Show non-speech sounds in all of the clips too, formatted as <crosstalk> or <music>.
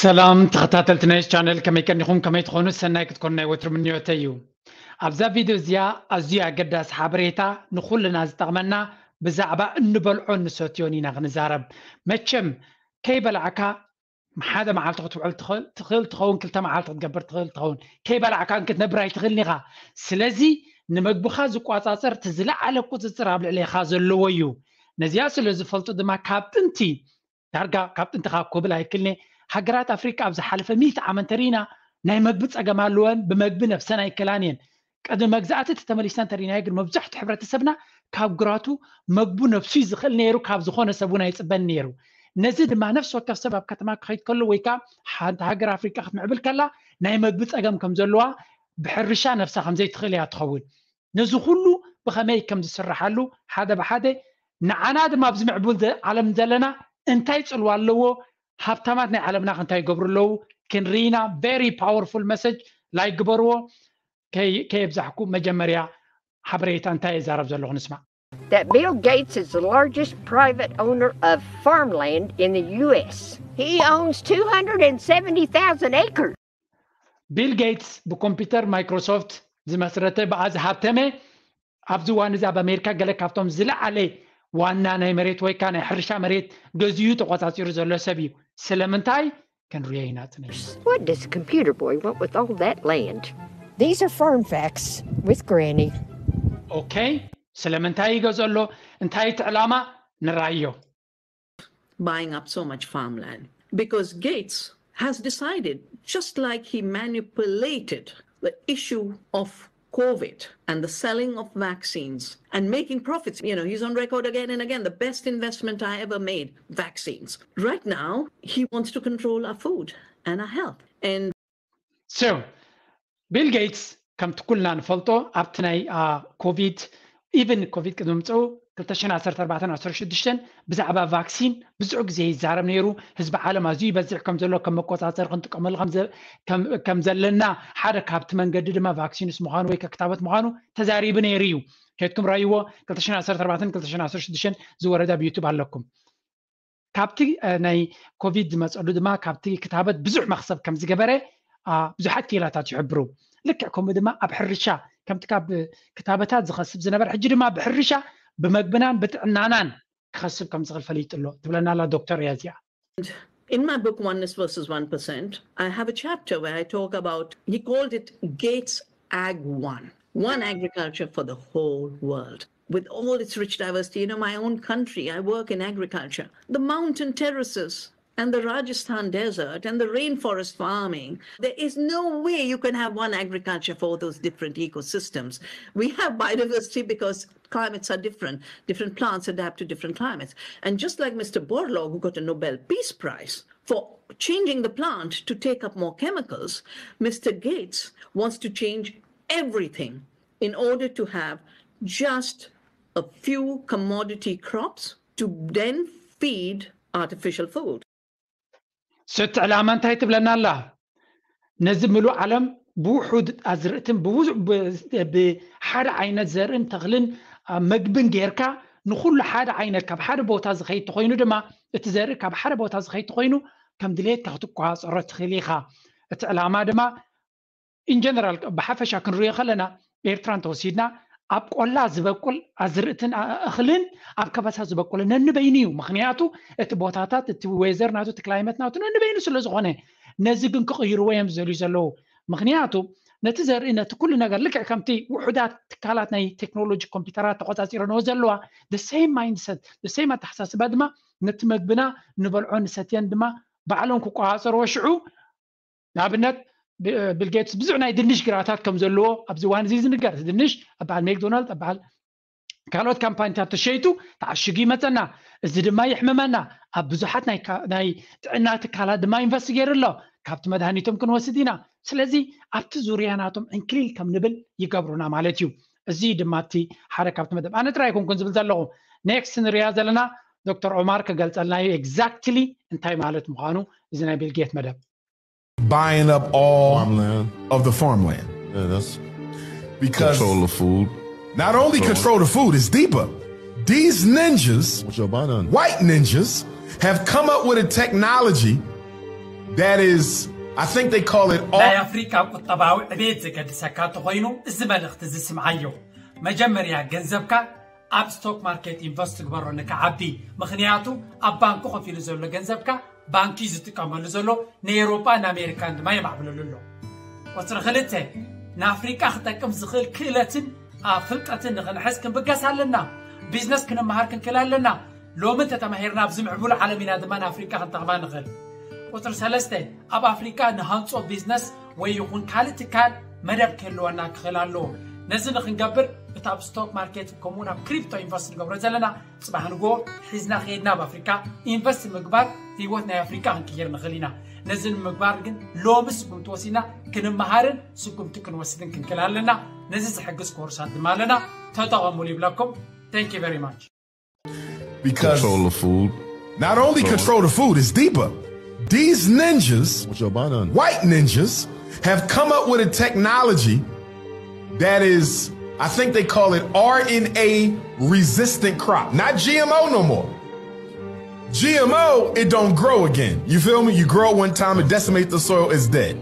ሰላም ተኸታተልቲ ናይ ቻነል ከመይ ቀኒኹም ከመይ ትኾኑ ሰናይ ክትኮኑ ናይ ወትሪ ምንዮተይ ኣብዛ ቪድዮ እዚኣ ኣዝዩ ኣገዳሲ ሓበሬታ ንኩልና ዝጠቕመና ብዛዕባ እንበልዖ ንሰትዮን ኢና ክንዛረብ መቸም ከይበላዕካ ሓደ መዓልቲ ክትውዕል ትኽእል ትኸውን ክልተ መዓልቲ ክትገብር ትኽእል ትኸውን ከይበላዕካ ንክትነብር ኣይትኽእልኒ ኢኻ ስለዚ ንምግብኻ ዝቋፃፅር እቲ ዝለዓለ ቁፅፅር ኣብ ልዕሊኻ ዘለዎ እዩ ነዚያ ስለ ዝፈልጡ ድማ ካብ ጥንቲ ዳርጋ ካብ ጥንቲኻ ክብል ኣይክልኒ ሃገራት ኣፍሪካ ኣብ ዝሓለፈ ሚት ዓመት እንተሪኢና ናይ መግቢ ፀገም ኣለወን ብመግቢ ነብሰን ኣይከላን እየን ቅድሚ መግዛእቲ ተተመሊስና እንተሪኢናዮ ግን መብዛሕትኡ ሕብረተሰብና ካብ ጉራቱ መግቡ ነብሱ እዩ ዝኽእል ነይሩ ካብ ዝኾነ ሰብ እውን ኣይፅበን ነይሩ ነዚ ድማ ነፍሲ ወከፍ ሰብ ኣብ ከተማ ክኸይድ ከሎ ወይ ከዓ ሓንቲ ሃገር ኣፍሪካ ክትምዕብል ከላ ናይ መግቢ ፀገም ከም ዘለዋ ብሕርሻ ነፍሳ ከምዘይትኽእል እያ ትኸውን ነዚ ኩሉ ብኸመይ ከም ዝስራሓሉ ሓደ ብሓደ ንዓና ድማ ኣብዚ ምዕቡል ዓለም ዘለና እንታይ ፅልዋ ኣለዎ That Bill Gates is the largest private owner of farmland in the US. He owns 270,000 acres. Bill Gates, the computer, Microsoft, the Masrete, Baz Hatame, Abzuan is America, Galekatom, Zilla Ale, one nana merit, Wakan, Hersha Selementai can What does a computer boy want with all that land? These are farm facts with Granny. Okay. Selementai goes entait alama nrayo. Buying up so much farmland because Gates has decided, just like he manipulated the issue of COVID and the selling of vaccines and making profits. You know, he's on record again and again the best investment I ever made vaccines. Right now, he wants to control our food and our health. And so, Bill Gates, come to كم تقولنا نفلتو عبتنا Covid, even Covid. 201416 ብዛዕባ ቫክሲን ብዙሕ ግዜ ይዛረብ ነይሩ ህዝቢ ዓለም ኣዝዩ ይበዝሕ ከም ዘሎ ከም መቆፃፀሪ ክንጥቀመሉ ከም ዘለና ሓደ ካብቲ መንገዲ ድማ ቫክሲንስ ምዃኑ ወይ ክታበት ምዃኑ ተዛሪቡ ነይሩ እዩ ከትኩም ረእይዎ 21416 ዝወረዳ ብዩቱብ ኣለኩም ካብቲ ናይ ኮቪድ ዝመፀሉ ድማ ካብቲ ክታበት ብዙሕ መክሰብ ከም ዝገበረ ብዙሓት ክኢላታት ይሕብሩ ልክዕ ከምኡ ድማ ኣብ ሕርሻ ከምቲ ካብ ክታበታት ዝኸስብ ዝነበረ ሕጂ ድማ ብሕርሻ ብምግብናን ብጥዕናናን ክኸስብ ከም ዝኽእል ኣሎ ትብለና ዶክተር እያ እዚኣ In my book, Oneness versus 1%, I have a chapter where I talk about, he called it Gates Ag 1, one agriculture for the whole world. With all its rich diversity, you know, my own country, I work in agriculture. The mountain terraces and the Rajasthan desert and the rainforest farming. There is no way you can have one agriculture for those different ecosystems. We have biodiversity because climates are different. Different plants adapt to different climates. And just like Mr. Borlaug, who got a Nobel Peace Prize for changing the plant to take up more chemicals, Mr. Gates wants to change everything in order to have just a few commodity crops to then feed artificial food. ስቲ ዕላማ እንታይ ትብለና ኣላ ነዚ ምሉእ ዓለም ብውሑድ ኣዝርእትን ብሓደ ዓይነት ዘርእን ተኽልን መግብን ጌርካ ንኩሉ ሓደ ዓይነት ካብ ሓደ ቦታ ዝኸይድ ተኮይኑ ድማ እቲ ዘርኢ ካብ ሓደ ቦታ ዝኸይድ ተኮይኑ ከም ድሌትካ ክትቋፀሮ ትኽእል ኢኻ እቲ ዕላማ ድማ ኢንጀነራል ብሓፈሻ ክንሪኦ ከለና ኤርትራን ተወሲድና ኣብ ቆላ ዝበቁል ኣዝርእትን እኽልን ኣብ ከበሳ ዝበቁል ነንበይኒ እዩ ምክንያቱ እቲ ቦታታት እቲ ወዘር ናቱ እቲ ክላይመት ናቱ ነንበይኒ ስለዝኮነ ነዚ ግን ክቅይርዎ እዮም ዝደልዩ ዘለዉ ምክንያቱ ነቲ ዘርኢ ነቲ ኩሉ ነገር ልክዕ ከምቲ ውሑዳት ትካላት ናይ ቴክኖሎጂ ኮምፒተራት ተቆፃፂረንዎ ዘለዋ ደሰም ማይንድሰት ደሰም ኣተሓሳስባ ድማ ነቲ መግብና ንበልዖ ንሰትየን ድማ ባዕሎም ክቆፃፀርዎ ሽዑ ንኣብነት ቢል ጌትስ ብዙሕ ናይ ድንሽ ግራታት ከም ዘለዎ ኣብዚ እዋን እዚ ዝንገር ድንሽ ኣበሃል ሜክዶናልድ ኣበሃል ካልኦት ካምፓኒታት ተሸይጡ ተዓሽጉ ይመፀና እዚ ድማ ይሕምመና ኣብ ብዙሓት ናይ ጥዕና ትካላት ድማ ኢንቨስት ገይሩ ኣሎ ካብቲ መድሃኒቶም ክንወስድ ኢና ስለዚ ኣብቲ ዙርያ ናቶም ዕንክሊል ከም ንብል ይገብሩና ማለት እዩ እዚ ድማ እቲ ሓደ ካብቲ መደብ ኣነ ጥራይ ኮንኩን ዝብል ዘለኹ ኔክስት ንሪያ ዘለና ዶክተር ኦማር ክገልፀልና እዩ ኤግዛክትሊ እንታይ ማለት ምኳኑ እዚ ናይ ቢልጌት መደብ buying up all farmland. of the farmland. Yeah, that's because control the food. Not only control, control the food, it's deeper. These ninjas, white ninjas, have come up with a technology that is, I think they call it. لا أفريقيا بالطبع بيتك تسكات غينو الزمالك تزسم عيو مجمريا جنزبك أب ستوك ماركت إنفست ባንኪ ዝጥቀመሉ ዘሎ ንኤሮፓን ንኣሜሪካን ድማ የማዕብለሉ ኣሎ ቁፅሪ ክልተ ንኣፍሪቃ ክጠቅም ዝኽእል ክእለትን ኣብ ፍልጠትን ንክንሕዝ ክንብገስ ኣለና ቢዝነስ ክንመሃር ክንክእል ኣለና ሎምን ተተማሂርና ኣብ ዝምዕቡሉ ዓለም ኢና ድማ ንኣፍሪቃ ክንጠቕማ ንኽእል ቁፅሪ ሰለስተ ኣብ ኣፍሪቃ ንሃንፆ ቢዝነስ ወይ ይኹን ካልእ ትካል መደብ ክህልወና ክኽእል ኣለዎ ነዚ ንክንገብር ብታ ኣብ ስቶክ ማርኬት Control the food. Not only control the food, it's deeper. These ninjas, white ninjas, have come up with a technology that is I think they call it RNA resistant crop, not GMO no more. GMO, it don't grow again. You feel me? You grow one time, it decimates the soil, it's dead.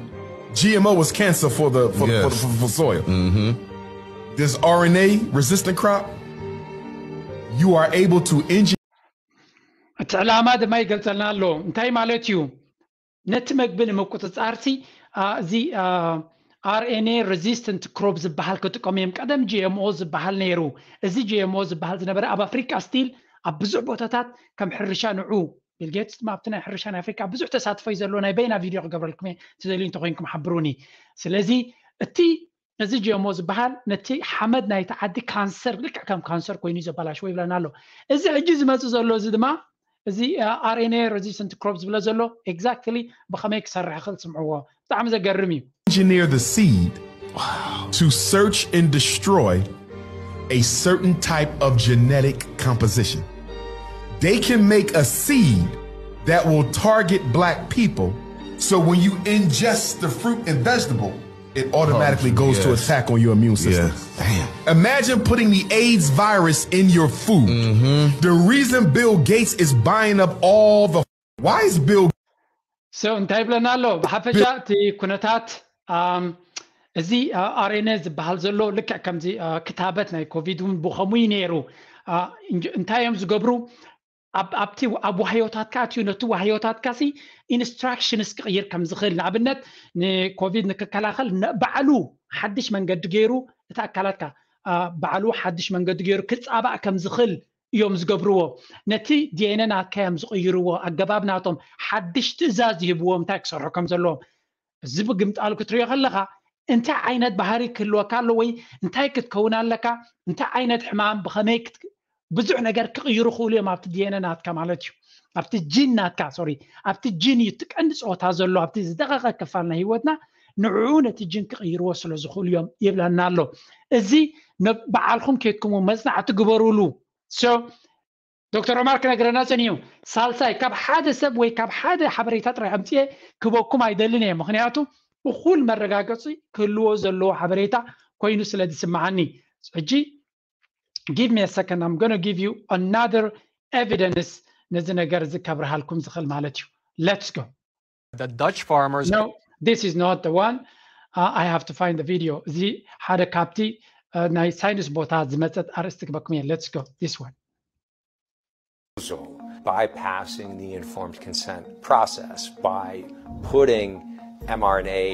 GMO was cancer for the for, yes. for, the, for, for soil. Mm-hmm. This RNA resistant crop, you are able to engineer. እዚ ርንኤ ረዚስተንት ክሮብ ዝበሃል ክጥቀም እዮም ቀደም gምኦ ዝበሃል ነይሩ እዚ gምኦ ዝበሃል ዝነበረ ኣብ ኣፍሪካ ስቲል ኣብ ብዙሕ ቦታታት ከም ሕርሻ ንዑ ቤልጌትስ ማ ናይ ሕርሻ ናይ ፍሪካ ብዙሕ ተሳትፈዩ ዘለ ናይ በይና ቪድዮ ክገብረልኩም እ ዘልዩ እንተኮይኑኩም ሓብሩኒ ስለዚ እቲ እዚ gም ዝበሃል ነቲ ሓመድ ናይቲዓዲ ካንሰር ልክዕ ከም ካንሰር ኮይኑዩ ዘባላሽዎ ይብለና ኣሎ እዚ ሕጂ ዝመፁ ዘሎ እዚ ድማ እዚ ኣርኤንኤ ሬዚስተንት ክሮፕ ዝብለ ዘሎ ኤግዛክትሊ ክሰርሕ ብጣዕሚ ዘገርም እዩ engineer the seed to search and destroy a certain type of genetic composition. They can make a seed that will target black people. So when you ingest the fruit and vegetable, it automatically goes yes. to attack on your immune system. Yes. Imagine putting the AIDS virus in your food. Mm-hmm. The reason Bill Gates is buying up all the why is Bill So in ብለና ኣሎ ብሓፈሻ እቲ ኩነታት um, እዚ ኣርኤንኤ uh, ዝበሃል ዘሎ ልክዕ ከምዚ uh, ክታበት ናይ ኮቪድ እውን ብከምኡ ነይሩ uh, እንታይ እዮም ዝገብሩ ኣብ ኣብቲ ኣብ ዋህዮታትካ ኣትዩ ነቲ ዋህዮታትካ ሲ ኢንስትራክሽንስ ክቅይር ከም ዝኽእል ንኣብነት ንኮቪድ ንክከላኸል ባዕሉ ሓድሽ መንገዲ ገይሩ እቲ ኣካላትካ ባዕሉ ሓድሽ መንገዲ ገይሩ ክፃባእ ከም ዝኽእል እዮም ዝገብርዎ ነቲ ዲኤንኤ ኣካዮም ዝቕይርዎ ኣገባብ ናቶም ሓድሽ ትእዛዝ ዝህብዎ እንታይ ክሰርሑ ከም ዘለዎም እዚ ብግምጣሉ ክትሪኦ ከለካ እንታይ ዓይነት ባህሪ ክህልወካ ኣሎ ወይ እንታይ ክትከውን ኣለካ እንታይ ዓይነት ሕማም ብከመይ ብዙሕ ነገር ክቅይሩ ክእሉ እዮም ኣብቲ ድነ ናትካ ማለት እዩ ኣብቲ ጅን ናትካ ኣብቲ ጅን እዩ ጥቀኒ ፆወታ ዘሎ ኣብቲ ዝደቐቀ ከፋልና ሂወትና ንዑ ነቲ ጅን ክቅይርዎ ስለዝኽእሉ እዮም ይብለና ኣሎ እዚ በዓልኩም ኬትኩም መፅናዕቲ ግበርሉ ሶ ዶክተር ዑማር ክነግረና ፅንዩ ሳልሳይ ካብ ሓደ ሰብ ወይ ካብ ሓደ ሓበሬታ ጥራ ኣምፅ ክህበኩም ኣይደልን እዮም ምክንያቱ ብኩል መረጋገፂ ክህልዎ ዘለዎ ሓበሬታ ኮይኑ ስለ ዝስማዓኒ ሕጂ give me a second I'm going to give you another evidence let's go the Dutch farmers no this is not the one uh, I have to find the video the had كابتي ናይ ሳይንስ ቦታ ዝመፀት ኣርእስቲ ክበኩም እየ let's go this one bypassing the informed consent process by putting mRNA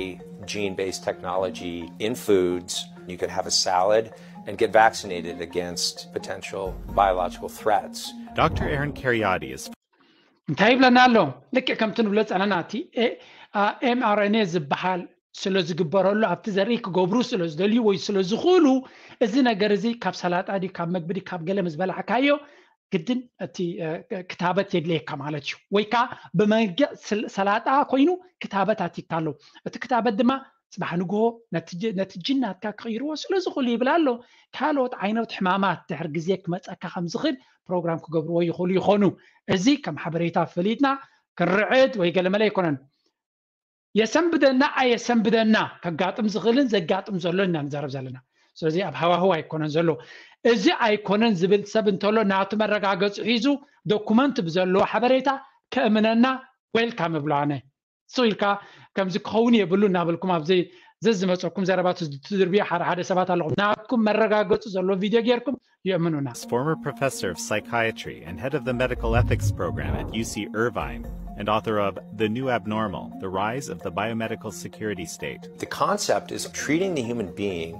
gene-based technology in foods you could have a salad and get vaccinated against potential biological threats. Dr. Aaron Cariati እንታይ ይብለና ኣሎ ልክዕ ከምቲ ንብሎ ፀናናቲ ኤምኣርኤንኤ ዝበሃል ስለ ዝግበረሉ ኣብቲ ዘርኢ ክገብሩ ስለ ዝደልዩ ወይ ስለ ዝኽእሉ እዚ ነገር እዚ ካብ ሰላጣ ዲ ካብ መግቢ ዲ ካብ ገለ ምስ በላዕካዮ ግድን እቲ ክታበት የድለየካ ማለት እዩ ወይ ከዓ ብመልክዕ ሰላጣ ኮይኑ ክታበት ኣቲካ ኣሎ እቲ ክታበት ድማ ባሕ ንግ ነቲ ጅናትካ ክቅይርዎ ስለዝኽእሉ ይብል ኣሎ ካልኦት ዓይነት ሕማማት ድሕር ግዜ ክመፀካ ከምዝኽእል ፕሮግራም ክገብርዎ ይኽእሉ ይኮኑ እዚ ከም ሓበሬታ ፈሊጥና ክንርዕድ ወይ ገለመለ ኣይኮነን የሰንብደና ኣየሰንብደና ከጋጥም ዝክእልን ዘጋጥም ዘሎ እናንዘርብ ዘለና ስለዚ ኣብ ሃዋህዋ ኣይኮነን ዘሎ እዚ ኣይኮነን ዝብል ሰብ እንተሎ ናቲ መረጋገፂ ሒዙ ዶኩመንት ብዘለዎ ሓበሬታ ከእምነና ወልካም ብሎኣነ ሱ ኢልካ ከምዚ ክኸውን የብሉን እናበልኩም ኣብዚ ዘዝመፀኩም ዘረባት ዝትድርብዮ ሓደ ሰባት ኣለኹም ናብኩም መረጋገፁ ዘሎ ቪድዮ ጌርኩም ይእምኑና former professor of psychiatry and head of the medical ethics program at UC Irvine and author of The New Abnormal, The Rise of the Biomedical Security State. The concept is treating the human being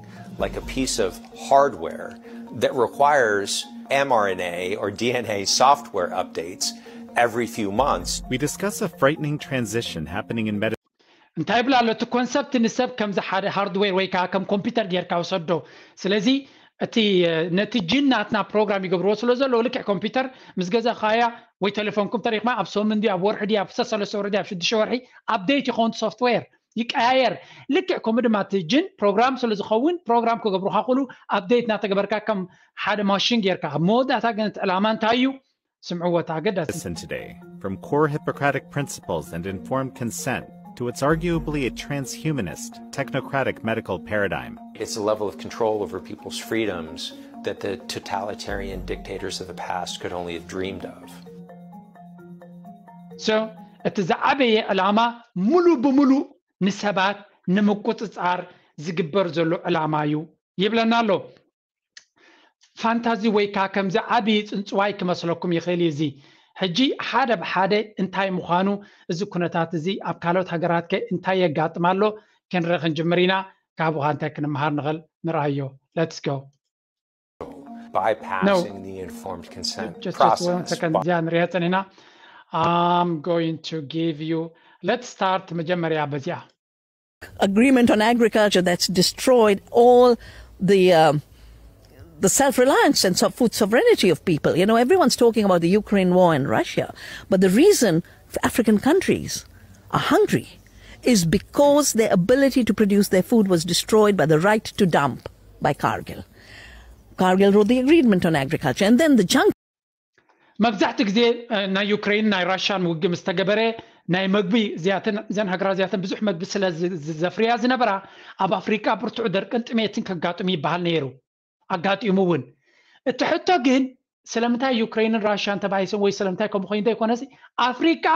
like a piece of hardware that requires mRNA or DNA software updates every few months. We discuss a frightening transition happening in medicine. እንታይ ብላ ኣሎ እቲ ኮንሰፕት ንሰብ ከምዚ ሓደ ሃርድዌር ወይ ከዓ ከም ኮምፒተር ጌርካ ወሰዶ ስለዚ እቲ ነቲ ጅናት ናብ ፕሮግራም ይገብርዎ ስለ ዘለዎ ልክዕ ኮምፒተር ምስ ገዛእካያ ወይ ቴሌፎንኩም ተሪክማ ኣብ ሶምንዲ ኣብ ወርሒ ዲ ኣብ ሰሰለስተ ወርሒ ኣብ ሽዱሽተ ወርሒ ኣፕዴት ይኸውን ሶፍትዌር ይቀያየር ልክዕ ከምኡ ድማ እቲ ጅን ፕሮግራም ስለ ዝኸውን ፕሮግራም ክገብሩካ ክእሉ ኣፕዴት እናተገበርካ ከም ሓደ ማሽን ጌርካ መወዳእታ ግን እቲ ዕላማ እንታይ እዩ Listen today, from core Hippocratic principles and informed consent to what's arguably a transhumanist, technocratic medical paradigm. It's a level of control over people's freedoms that the totalitarian dictators of the past could only have dreamed of. So, it is the ملو mulu نسبات nisabat زقبر زلو العمايو يبلنا ፋንታዚ ወይ ከዓ ከምዚ ዓብዪ ፅንፅዋይ ክመስለኩም ይኽእል እዩ እዚ ሕጂ ሓደ ብሓደ እንታይ ምዃኑ እዚ ኩነታት እዚ ኣብ ካልኦት ሃገራት ከ እንታይ የጋጥም ኣሎ ክንርኢ ክንጅምር ኢና ካብኡ ካ እንታይ ክንምሃር ንኽእል ንርኣዮ ለትስ ጎ bypassing no. the informed consent just, process. Just one second, Jan Riatanina. I'm going to give you, let's start Majamarya Bazia. Agreement on agriculture that's destroyed all the um, the self-reliance and so food sovereignty of people. You know, everyone's talking about the Ukraine war and Russia, but the reason African countries are hungry is because their ability to produce their food was destroyed by the right to dump by Cargill. Cargill wrote the agreement on agriculture, and then the junk. መብዛሕቲ ግዜ ናይ ዩክሬን ናይ ራሽያን ውግእ ምስ ተገበረ ናይ መግቢ እዚኣትን እዘን ሃገራት እዚኣትን ብዙሕ መግቢ ስለ ዘፍርያ ዝነበራ ኣብ ኣፍሪቃ ብርቱዕ ደርቅን ጥሜትን ከጋጥም ይበሃል ነይሩ ኣጋጢሙ እውን እቲ ሕቶ ግን ስለምንታይ ዩክሬንን ራሽያን ተባሂሶም ወይ ስለምንታይ ከምኡ ኮይኑ ዘይኮነሲ ኣፍሪቃ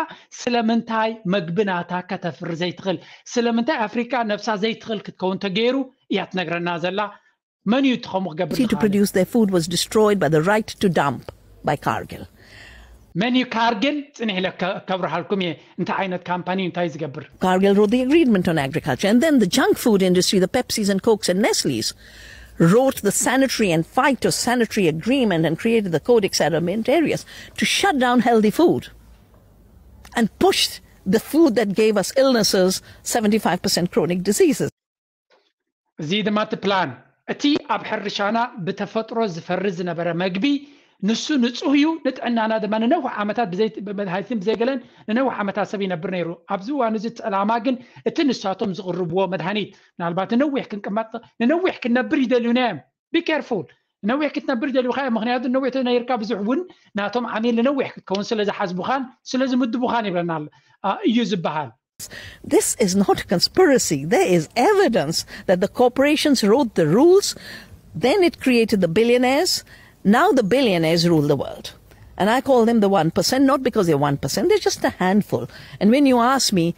ስለምንታይ መግብናታ ከተፍሪ ዘይትኽእል ስለምንታይ ኣፍሪቃ ነብሳ ዘይትኽእል ክትከውን ተገይሩ እያ ትነግረና ዘላ መን እዩ ትኸምኡ ክገብር መን እዩ ካርግል ፅኒሕ ኢለ ከብርሃልኩም እየ እንታይ ዓይነት ካምፓኒ እዩ እንታይ ዝገብር ካርግል ሮት agreement on agriculture and then the junk food industry the pepsis and cokes and nestlés wrote the sanitary and phytosanitary agreement and created the Codex Alimentarius to shut down healthy food and pushed the food that gave us illnesses, 75% chronic diseases. እዚ ድማ እቲ ፕላን እቲ ኣብ ሕርሻና ብተፈጥሮ ዝፈርዝ ንሱ ንፁህ እዩ ንጥዕናና ድማ ንነዊሕ ዓመታት መድሃኒትን ብዘይገለን ንነዊሕ ዓመታት ሰብ ይነብር ነይሩ ኣብዚ እዋን እዚ ዕላማ ግን እቲ ንሳቶም ዝቅርብዎ መድሃኒት ምናልባት ንነዊሕ ክንቅመጥ ንነዊሕ ክንነብር ይደልዩና እዮም ቢኬርፉል ነዊሕ ክትነብር ደልዩካ ምክንያቱ ነዊሕ ነርካ ብዙሕ እውን ናቶም ዓሜል ንነዊሕ ክትከውን ስለዝሓዝቡኻን ስለዝምድቡኻን ይብለና እዩ ዝበሃል This is not conspiracy. There is evidence that the corporations wrote the rules, then it created the billionaires, now the billionaires rule the world. And I call them the 1%, not because they're 1%, they're just a handful. And when you ask me,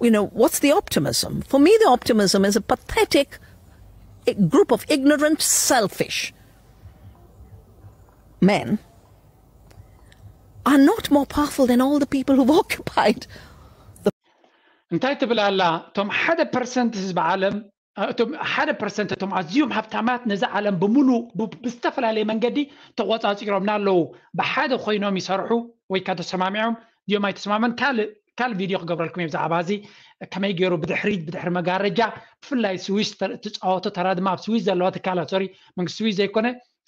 you know, what's the optimism? For me, the optimism is a pathetic group of ignorant, selfish men are not more powerful than all the people who've <laughs> occupied the Tom, بالقلعة تم حدا برسنت حزب عالم እቶም ሓደ ፐርሰንት እቶም ኣዝዮም ሃብታማት ነዚ ዓለም ብምሉእ ብዝተፈላለየ መንገዲ ተቆፃፂሮምና ኣለው ብሓደ ኮይኖም ይሰርሑ ወይ ከዓ ተሰማሚዖም ድዮም ኣይተሰማመን ካልእ ካልእ ቪድዮ ክገብረልኩም እየ ብዛዕባ እዚ ከመይ ገይሩ ብድሕሪት ብድሕሪ መጋረጃ ብፍላይ ስዊስ ትፃወቶ ተራ ድማ ኣብ ስዊስ ዘለዋ ትካላት ሶሪ መንግስቲ ስዊስ ዘይኮነ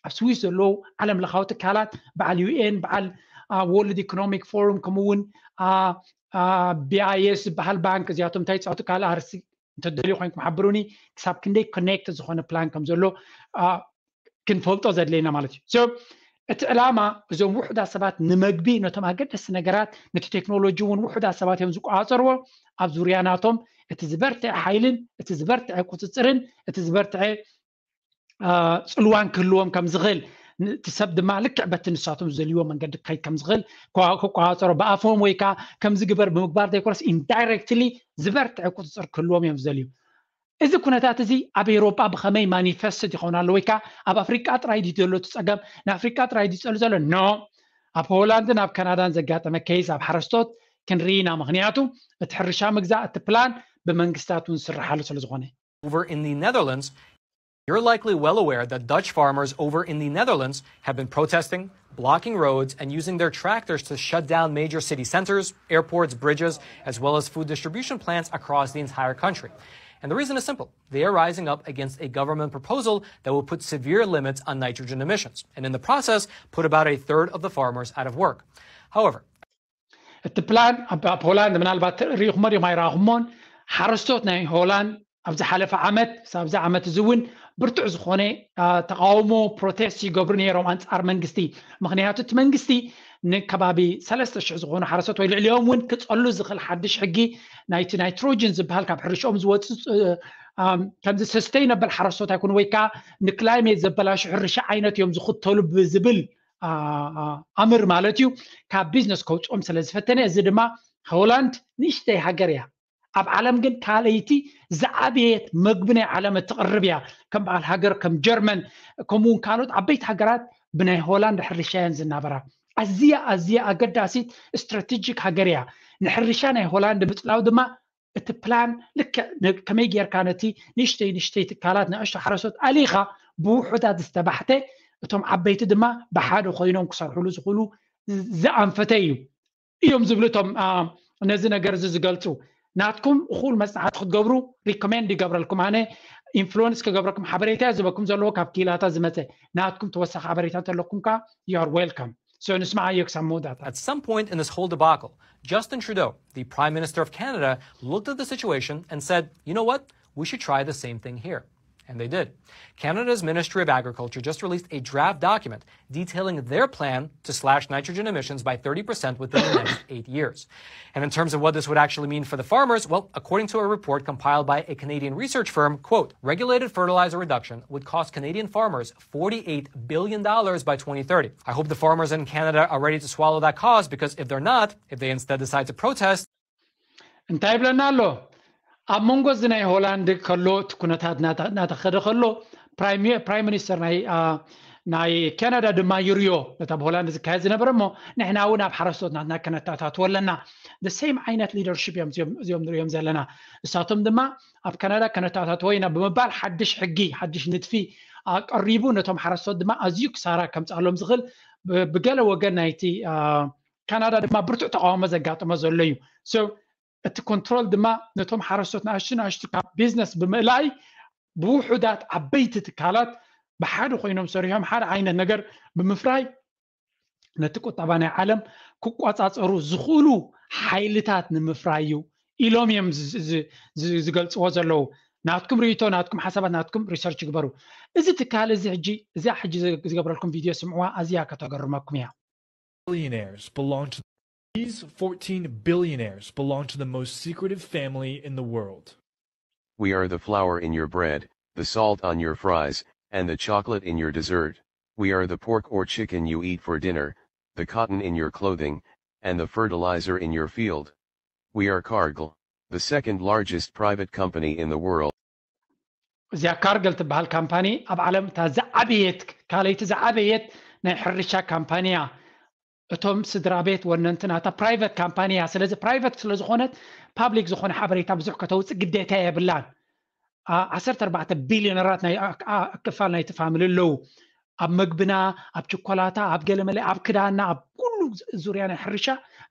ኣብ ስዊስ ዘለዉ ዓለም ለካዊ ትካላት በዓል ዩኤን በዓል ወርልድ ኢኮኖሚክ ፎሩም ከምኡውን ቢኣይኤስ ዝበሃል ባንክ እዚኣቶም እንታይ ፃወቱ ካልእ እንተደልዩ ኮይኑኩሓብሩኒ ክሳብ ክንደይ ኮነክት ዝኮነ ፕላን ከምዘሎ ክንፈልጦ ዘድለና ማለት እዩ እቲ ዕላማ እዞም ውሕዳት ሰባት ንመግቢ ነቶም ኣገደስ ነገራት ነቲ ቴክኖሎጂ እውን ውሕዳት ሰባት እዮም ዝቋዓፀርዎ ኣብ ዙርያናቶም እቲ ዝበርትዐ ሓይልን እቲ ዝበርትዐ ቁፅፅርን እቲ ዝበርትዐ ፅልዋን ክህልዎም ከምዝኽእል እቲ ሰብ ድማ ልክዕ በት ንሳትም ዘልይዎም መንገዲ ከይድከምዝኽእል ቋፀሮ ብኣፍቦም ወይከዓ ከምዝግበር ብምግባር ዘይኮረስ ኢንዳይረክትሊ ዝበርትዕ ቁፅፅር ክህልዎም እዮም ዝዘልዩ እዚ ኩነታት እዚ ኣብ ኤሮጳ ብከመይ ማኒፈስቶ ይኮውናኣሎ ወይከዓ ኣብ ኣፍሪቃ ጥራ ድ ዘሎቲ ፀገም ንኣፍሪቃ ጥራ ፀል ዘሎ ኖ ኣብ ሆላንድ ናብ ካናዳን ዘጋጠመ ኬይስ ኣብ ሓረስቶት ክንርኢና ምክንያቱ እቲ ሕርሻ ምግዛ እቲ ፕላን ብመንግስትታት ን ዝስራሓሉ ስለዝኮነ ነ You're likely well aware that Dutch farmers over in the Netherlands have been protesting, blocking roads, and using their tractors to shut down major city centers, airports, bridges, as well as food distribution plants across the entire country. And the reason is simple. They are rising up against a government proposal that will put severe limits on nitrogen emissions, and in the process, put about a third of the farmers out of work. However, እቲ ፕላን ኣብ ፖላንድ ምናልባት ሪኡ ክመሪኦም ኣይረኣኹሞን ሓረስቶት ናይ ሆላንድ ኣብ ዝሓለፈ ዓመት ሳብዚ ዓመት እዚ እውን ብርቱዕ ዝኮነ ተቃውሞ ፕሮቴስት ይገብሪ ነይሮም ኣንፃር መንግስቲ ምክንያቱ እቲ መንግስቲ ንከባቢ ሰለስተ ሽሕ ዝኮኑ ሓረሶት ወይ ልዕልዮም እውን ክፀሉ ዝኽእል ሓዱሽ ሕጊ ናይቲ ናይትሮጅን ዝበሃል ካብ ሕርሽኦም ዝወፅ ከምዚ ሰስተይን ኣበል ሓረሶት ኣይኹን ወይ ከዓ ንክላይሜት ዘበላሹ ሕርሻ ዓይነት እዮም ዝኽተሉ ብዝብል ኣምር ማለት እዩ ካብ ቢዝነስ ከውፅኦም ስለዝፈተነ እዚ ድማ ሆላንድ ንእሽተይ ሃገር እያ ኣብ ዓለም ግን ካልይቲ ዝዓበየት ምግቢ ናይ ዓለም እትቕርብ እያ ከም በዓል ሃገር ከም ጀርመን ከምኡውን ካልኦት ዓበይቲ ሃገራት ብናይ ሆላንድ ሕርሻ እየን ዝናበራ ኣዝያ ኣዝያ ኣገዳሲት ስትራቴጂክ ሃገር እያ ንሕርሻ ናይ ሆላንድ ምፅላው ድማ እቲ ፕላን ልክዕ ከመይ ጌርካ ነቲ ንእሽተይ ንእሽተይ ትካላት ንእሽቶ ሓረሶት ኣሊኻ ብውሑታት ዝተባሕተ እቶም ዓበይቲ ድማ ብሓደ ኮይኖም ክሰርሕሉ ዝኽእሉ ዝኣንፈተ እዩ እዮም ዝብሉ እቶም ነዚ ነገር እዚ ዝገልፁ ናትኩም እኹል መፅናዓት ክትገብሩ ሪኮሜንድ ይገብረልኩም ኣነ ኢንፍሉንስ ክገብረኩም ሓበሬታ ዝበኩም ዘለዎ ካብ ኪላታ ዝመፀ ናትኩም ተወሳኺ ሓበሬታ እንተለኩም ከዓ ዩር ዌልካም So At some point in this whole debacle, Justin Trudeau, the Prime Minister of Canada, looked at the situation and said, you know what, we should try the same thing here. And they did. Canada's Ministry of Agriculture just released a draft document detailing their plan to slash nitrogen emissions by 30% within the next <coughs> eight years. And in terms of what this would actually mean for the farmers, well, according to a report compiled by a Canadian research firm, quote, regulated fertilizer reduction would cost Canadian farmers $48 billion by 2030. I hope the farmers in Canada are ready to swallow that cost because if they're not, if they instead decide to protest, and Taiblanalo, ኣብ መንጎ እዚ ናይ ሆላንድ ከሎ እቲ ኩነታት እናተኸደ ከሎ ፕራይም ሚኒስተር ናይ ካናዳ ድማ ይርዮ ነታ ብሆላንድ ዝካየድ ዝነበረ እሞ ንሕና እውን ኣብ ሓረስቶትናትና ከነታታትዎ ኣለና ንሰይም ዓይነት ሊደርሽፕ እዮም እዚኦም ንሪኦም ዘለና ንሳቶም ድማ ኣብ ካናዳ ከነታታትዎ ኢና ብምባል ሓድሽ ሕጊ ሓድሽ ንድፊ ኣቀሪቡ ነቶም ሓረስቶት ድማ ኣዝዩ ክሳራ ከምፃሎም ዝኽእል ብገለ ወገን ናይቲ ካናዳ ድማ ብርቱዕ ተቃዋሞ ዘጋጥሞ ዘሎ እዩ እቲ ኮንትሮል ድማ ነቶም ሓረሶት ንእሽ ንእሽ ካ ቢዝነስ ብምእላይ ብውሕዳት ዓበይቲ ትካላት ብሓደ ኮይኖም ሰሪሖም ሓደ ዓይነት ነገር ብምፍራይ ነቲ ቁጠባ ናይ ዓለም ክቆፃፀሩ ዝኽእሉ ሓይልታት ንምፍራይ እዩ ኢሎም እዮም ዝገልፅዎ ዘለዉ ናትኩም ርእቶ ናትኩም ሓሳባት ናትኩም ሪሰርች ይግበሩ እዚ ትካል እዚ እዚኣ ሕጂ ዝገብረልኩም ቪድዮ ስምዑዋ ኣዝያ ከተገርመኩም እያሊ These 14 billionaires belong to the most secretive family in the world. We are the flour in your bread, the salt on your fries, and the chocolate in your dessert. We are the pork or chicken you eat for dinner, the cotton in your clothing, and the fertilizer in your field. We are Cargill, the second largest private company in the world. እዚኣ ካርግል ትበሃል ካምፓኒ ኣብ ዓለም እታ ዝዓበየት ካልይቲ ዝዓበየት ናይ ሕርሻ ካምፓኒ እቶም ስድራ ቤት ወነንቲናታ ፕራይቨት ካምፓኒያ ስለዚ ራይቨት ስለዝኮነት ፓብሊክ ዝኮነ ሓበሬታ ብዙሕ ከተውፅ ግዴታ የብላን 14 ቢልዮነራት ኣክፋል ናይቲፋምል ኣለዉ ኣብ ምግብና ኣብ ቸኮላታ ኣብ ገለመለ ኣብ ክዳና ኣብ ኩሉ ዙርያና ሕርሻ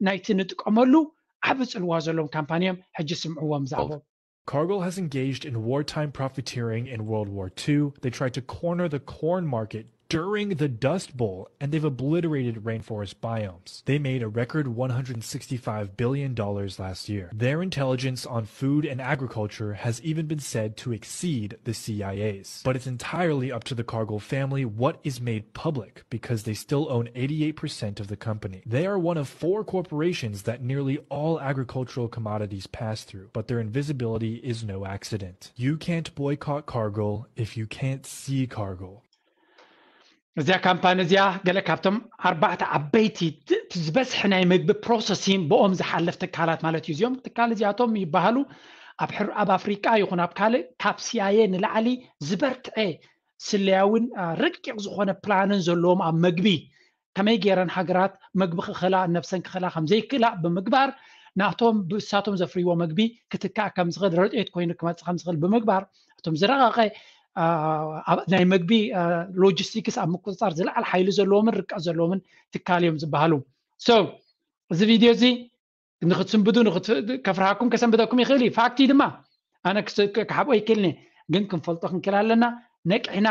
ናይቲ እንጥቀመሉ ዓብፅልዋ ዘሎም ካምፓኒዮም ሕጂ ስምዎም ዝኣምካርዋ during the Dust Bowl, and they've obliterated rainforest biomes. They made a record $165 billion last year. Their intelligence on food and agriculture has even been said to exceed the CIA's. But it's entirely up to the Cargill family what is made public because they still own 88% of the company. They are one of four corporations that nearly all agricultural commodities pass through, but their invisibility is no accident. You can't boycott Cargill if you can't see Cargill. እዚኣ ካምፓኒ እዚኣ ገለ ካብቶም ኣርባዕተ ዓበይቲ ዝበዝሐ ናይ ምግቢ ፕሮሰሲን ብኦም ዝሓለፍ ትካላት ማለት እዩ እዚኦም ትካል እዚኣቶም ይበሃሉ ኣብ ኣፍሪቃ ይኹን ኣብ ካልእ ካብ ሲያየ ንላዕሊ ዝበርትዐ ስለያውን ርቂቕ ዝኾነ ፕላንን ዘለዎም ኣብ መግቢ ከመይ ገይረን ሃገራት መግቢ ክኽላ ነብሰን ክኽላ ከምዘይክእላ ብምግባር ናቶም ብሳቶም ዘፍርይዎ መግቢ ክትካእ ከም ዝኽእል ረድኤት ኮይኑ ክመፅእ ከም ዝኽእል ብምግባር እቶም ዝረቐቐ ናይ መግቢ ሎጂስቲክስ ኣብ ምቁፅፃር ዝለዓል ሓይሊ ዘለዎምን ርክዕ ዘለዎምን ትካል እዮም ዝበሃሉ ሶ እዚ ቪድዮ እዚ ንክትስንብዱ ከፍርሃኩም ከሰንብደኩም ይኽእል እዩ ፋክቲ ድማ ኣነ ክሓብኦ ይክእልኒ ግን ክንፈልጦ ክንክል ኣለና ነቅሕና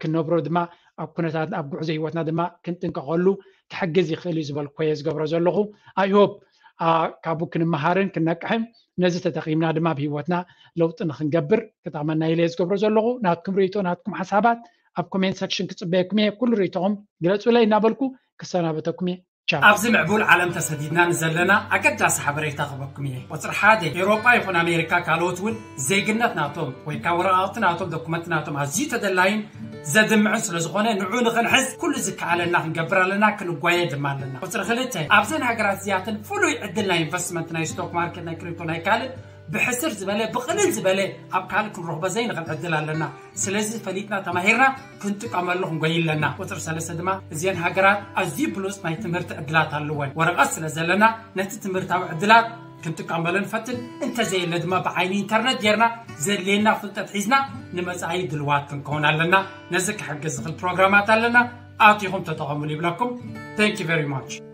ክንነብሮ ድማ ኣብ ኩነታት ኣብ ጉዕዞ ሂወትና ድማ ክንጥንቀቀሉ ክሕግዝ ይኽእል እዩ ዝበልኮየ ዝገብሮ ዘለኹ ኣይሆፕ ካብ ውክን መሃርን ክነቅሕን ነዚ ተጠቂምና ድማ ብሂወትና ለውጢ ንክንገብር ክጠቅመና ኢለ ዝገብሮ ዘለኹ ናትኩም ርእቶ ናትኩም ሓሳባት ኣብ ኮሜንት ሰክሽን ክፅበየኩም እየ ኩሉ ርእቶኹም ግለፁለይ እናበልኩ ክሰናበተኩም እየ ኣብዚ ምዕቡል ዓለም ተሰዲድና ንዘለና ኣገዳሲ ሓበሬታ ክበኩም እየ ቁፅሪ ሓደ ኤሮጳ ይኹን ኣሜሪካ ካልኦት እውን ዜግነት ናቶም ወይ ከዓ ወረቃቕቲ ናቶም ዶኩመንት ናቶም ኣዝዩ ተደላይን زاد معس لزغونا نعون غنحس كل زك على الناح نقبر على الناح كل قايد مع الناح قصر خلته أبزين هاجر عزياتن فلو يعدل لنا investment لنا stock market لنا crypto لنا كالي بحسر زبالة بقلل زبالة أب كالي كل رهبة زين غنعدل على الناح سلسل فليتنا تماهيرنا كنت كامل لهم قايل لنا قصر سلسة دما زين هاجر أزي بلوس ما يتمرت عدلات اللون ورغس لزلنا نتتمرت عدلات كنتقملن فتن انت زي اللي دما بعين انترنت ديرنا زي لينا فلتت حزنا نمزعي دلوات كنكون علينا نزك حق زغل بروغرامات علينا اعطيهم تتعامل بلاكم thank you very much